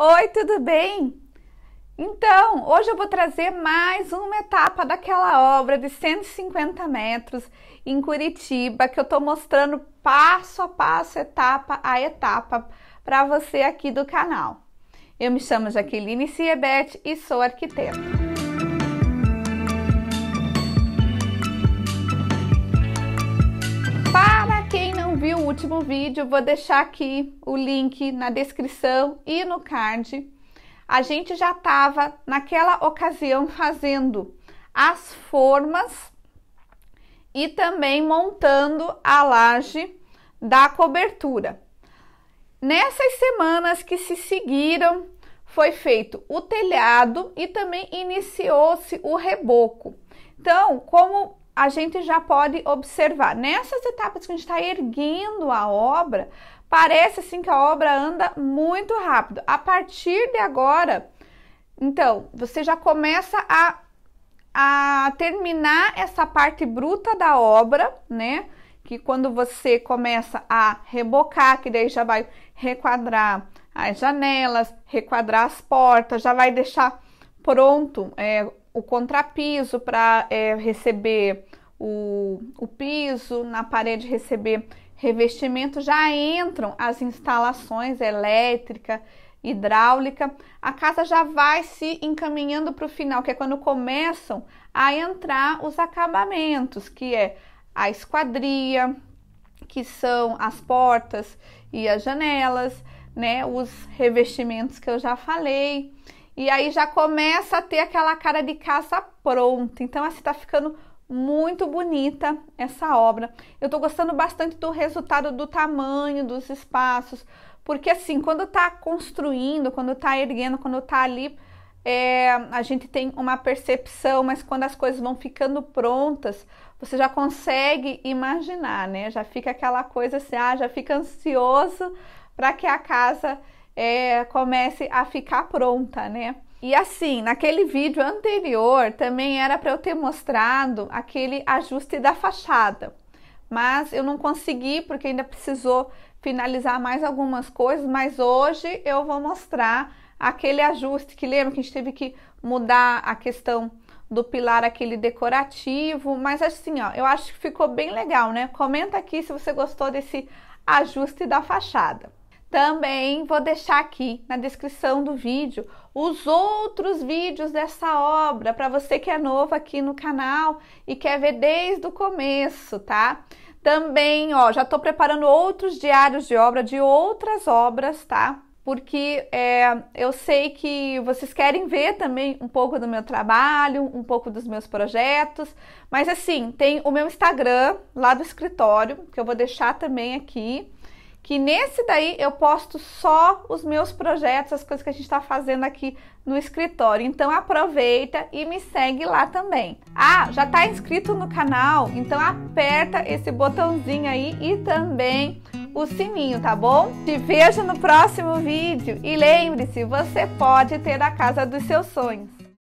Oi, tudo bem? Então, hoje eu vou trazer mais uma etapa daquela obra de 150 metros em Curitiba que eu estou mostrando passo a passo, etapa a etapa, para você aqui do canal. Eu me chamo Jaqueline Siebert e sou arquiteta. último vídeo, vou deixar aqui o link na descrição e no card. A gente já estava naquela ocasião fazendo as formas e também montando a laje da cobertura. Nessas semanas que se seguiram, foi feito o telhado e também iniciou-se o reboco. Então, como a gente já pode observar. Nessas etapas que a gente está erguendo a obra, parece assim que a obra anda muito rápido. A partir de agora, então, você já começa a, a terminar essa parte bruta da obra, né? Que quando você começa a rebocar, que daí já vai requadrar as janelas, requadrar as portas, já vai deixar pronto é, o contrapiso para é, receber o, o piso, na parede receber revestimento, já entram as instalações elétrica, hidráulica. A casa já vai se encaminhando para o final, que é quando começam a entrar os acabamentos, que é a esquadria, que são as portas e as janelas, né, os revestimentos que eu já falei. E aí já começa a ter aquela cara de casa pronta. Então, assim, tá ficando muito bonita essa obra. Eu tô gostando bastante do resultado do tamanho dos espaços, porque assim, quando tá construindo, quando tá erguendo, quando tá ali, é, a gente tem uma percepção, mas quando as coisas vão ficando prontas, você já consegue imaginar, né? Já fica aquela coisa assim, ah, já fica ansioso para que a casa é, comece a ficar pronta, né? E assim, naquele vídeo anterior também era para eu ter mostrado aquele ajuste da fachada, mas eu não consegui porque ainda precisou finalizar mais algumas coisas, mas hoje eu vou mostrar aquele ajuste que lembra que a gente teve que mudar a questão do pilar aquele decorativo, mas assim, ó, eu acho que ficou bem legal, né? Comenta aqui se você gostou desse ajuste da fachada. Também vou deixar aqui na descrição do vídeo os outros vídeos dessa obra para você que é novo aqui no canal e quer ver desde o começo, tá? Também, ó, já estou preparando outros diários de obra de outras obras, tá? porque é, eu sei que vocês querem ver também um pouco do meu trabalho, um pouco dos meus projetos, mas assim, tem o meu Instagram lá do escritório, que eu vou deixar também aqui, que nesse daí eu posto só os meus projetos, as coisas que a gente está fazendo aqui no escritório. Então aproveita e me segue lá também. Ah, já está inscrito no canal? Então aperta esse botãozinho aí e também o sininho, tá bom? Te vejo no próximo vídeo e lembre-se, você pode ter a casa dos seus sonhos.